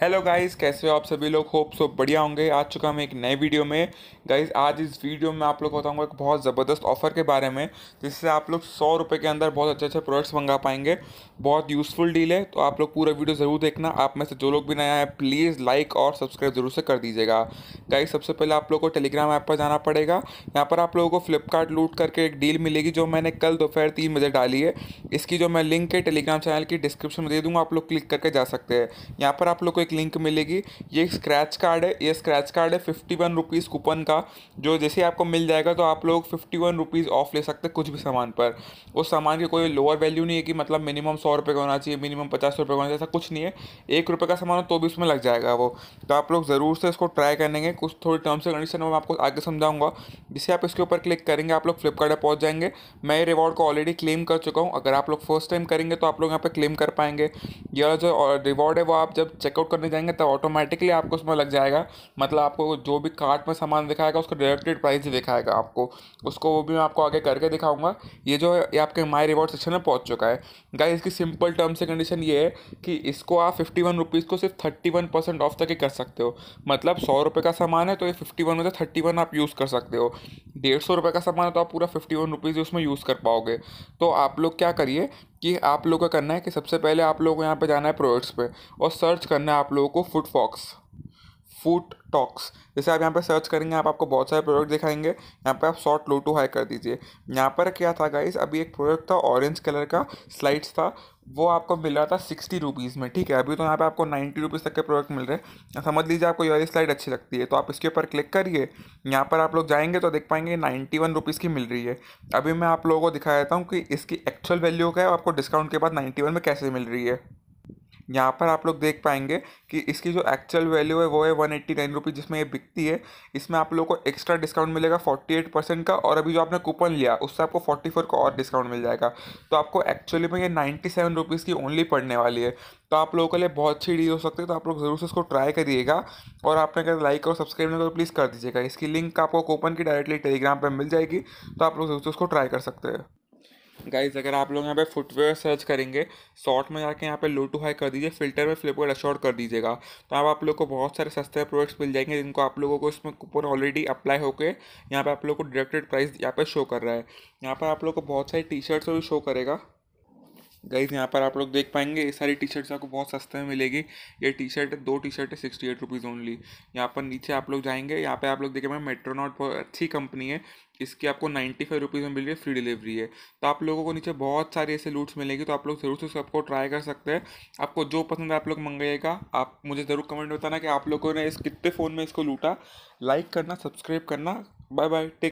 hello guys कैसे हो आप सभी लोग होप सो बढ़िया होंगे आ चुका मैं एक नए वीडियो में गाइस आज इस वीडियो में आप लोग बताऊंगा एक बहुत ज़बरदस्त ऑफर के बारे में जिससे आप लोग सौ रुपये के अंदर बहुत अच्छे अच्छे प्रोडक्ट्स मंगा पाएंगे बहुत यूज़फुल डील है तो आप लोग पूरा वीडियो ज़रूर देखना आप में से जो लोग भी नया है प्लीज़ लाइक और सब्सक्राइब जरूर से कर दीजिएगा गाइज़ सबसे पहले आप लोग को टेलीग्राम ऐप पर जाना पड़ेगा यहाँ पर आप लोगों को फ्लिपकार्ट लूट करके एक डील मिलेगी जो मैंने कल दोपहर तीन बजे डाली है इसकी जो मैं लिंक है टेलीग्राम चैनल की डिस्क्रिप्शन में दे दूँगा आप लोग क्लिक करके जा सकते हैं यहाँ पर आप लोग को एक लिंक मिलेगी ये एक स्क्रैच कार्ड है ये स्क्रैच कार्ड है फिफ्टी वन रुपीज़ कूपन का जो जैसे आपको मिल जाएगा तो आप लोग फिफ्टी वन रुपीज़ ऑफ ले सकते हैं कुछ भी सामान पर उस सामान की कोई लोअर वैल्यू नहीं है कि मतलब मिनिमम सौ रुपये का होना चाहिए मिनिमम पचास रुपये का होना चाहिए ऐसा कुछ नहीं है एक रुपये का सामान हो तो भी उसमें लग जाएगा वो तो आप लोग ज़रूर से इसको ट्राई करेंगे कुछ थोड़ी टर्म्स एंड कंडीशन में आपको आगे समझाऊंगा जिसे आप इसके ऊपर क्लिक करेंगे आप लोग फ्लिपकार्ट पहुँच जाएंगे मैं ये रिवॉर्ड को ऑलरेडी क्लेम कर चुका हूँ अगर आप लोग फर्स्ट टाइम करेंगे तो आप लोग यहाँ पर क्लेम कर पाएंगे यह जो रिवॉर्ड है वो आप जब चेकआउट करने जाएंगे तब ऑटोमेटिकली आपको उसमें लग जाएगा मतलब आपको जो भी कार्ट में सामान दिखाएगा उसका डायरेक्टेड प्राइस दिखाएगा आपको उसको वो भी मैं आपको आगे करके दिखाऊंगा ये जो है आपके माई रिवॉर्ड सेक्शन में पहुँच चुका है गाइस इसकी सिंपल टर्म्स एंड कंडीशन ये है कि इसको आप फिफ्टी वन रुपीज़ को सिर्फ थर्टी वन परसेंट ऑफ तक ही कर सकते हो मतलब सौ रुपये का सामान है तो ये फिफ्टी वन में से थर्टी वन आप यूज़ कर सकते हो डेढ़ सौ रुपये का सामान है तो आप पूरा फिफ्टी वन रुपीज़ उसमें यूज़ कर पाओगे तो आप लोग क्या करिए कि आप लोगों का करना है कि सबसे पहले आप लोग को यहाँ पे जाना है प्रोडक्ट्स पे और सर्च करना है आप लोगों को फूड फॉक्स फूड टॉक्स जैसे आप यहाँ पर सर्च करेंगे आप आपको बहुत सारे प्रोडक्ट दिखाएंगे यहाँ पर आप शॉर्ट लो टू हाई कर दीजिए यहाँ पर क्या था गाइस अभी एक प्रोडक्ट था ऑरेंज कलर का स्लाइड्स था वो आपको मिल रहा था सिक्सटी रुपीज़ में ठीक है अभी तो यहाँ पे आपको नाइन्टी रुपीज़ तक के प्रोडक्ट मिल रहे हैं समझ लीजिए आपको ये वाली स्लाइड अच्छी लगती है तो आप इसके ऊपर क्लिक करिए यहाँ पर आप लोग जाएंगे तो देख पाएंगे नाइन्टी वन रुपीज़ की मिल रही है अभी मैं आप लोगों को दिखा देता हूँ कि इसकी एक्चुअल वैल्यू क्या है आपको डिस्काउंट के बाद नाइन्टी वन में कैसे मिल रही है यहाँ पर आप लोग देख पाएंगे कि इसकी जो एक्चुअल वैल्यू है वो है वन एट्टी नाइन रुपीज़ जिसमें ये बिकती है इसमें आप लोग को एक्स्ट्रा डिस्काउंट मिलेगा फोर्टी एट परसेंट का और अभी जो आपने कूपन लिया उससे आपको फोर्टी फोर का और डिस्काउंट मिल जाएगा तो आपको एक्चुअली में ये नाइन्टी सेवन रुपीज़ की ओनली पड़ने वाली है तो आप लोगों के लिए बहुत अच्छी डील हो सकती है तो आप लोग ज़रूर से इसको ट्राई करिएगा और आपने अगर लाइक और सब्सक्राइब नहीं तो प्लीज़ कर दीजिएगा इसकी लिंक आपको कूपन की डायरेक्टली टेलीग्राम पर मिल जाएगी तो आप लोग ज़रूर से उसको ट्राई कर सकते हैं गाइज अगर आप लोग यहाँ पे फुटवेयर सर्च करेंगे शॉर्ट में जाके यहाँ पे लो टू हाई कर दीजिए फिल्टर में फ्लिपकार्ट अशॉर्ट कर दीजिएगा तो आप आप लोग को बहुत सारे सस्ते प्रोडक्ट्स मिल जाएंगे जिनको आप लोगों को इसमें कूपन ऑलरेडी अप्लाई होकर यहाँ पे आप लोग को डायरेक्टेड प्राइस यहाँ पे शो कर रहा है यहाँ पर आप लोग को बहुत सारी टी शर्ट्स भी शो करेगा गाइज यहाँ पर आप लोग देख पाएंगे ये सारी टी शर्ट्स आपको बहुत सस्ते में मिलेगी ये टी शर्ट दो टी शर्ट है सिक्सटी एट रुपीज़ ओनली यहाँ पर नीचे आप लोग जाएंगे यहाँ पे आप लोग मैं मेट्रोनॉट बहुत अच्छी कंपनी है इसकी आपको नाइन्टी फाइव रुपीज़ में मिल रही है फ्री डिलीवरी है तो आप लोगों को नीचे बहुत सारी ऐसे लूट्स मिलेगी तो आप लोग ज़रूर से सबको ट्राई कर सकते हैं आपको जो पसंद है आप लोग मंगाइएगा आप मुझे ज़रूर कमेंट बताना कि आप लोगों ने इस कितने फ़ोन में इसको लूटा लाइक करना सब्सक्राइब करना बाय बाय टेक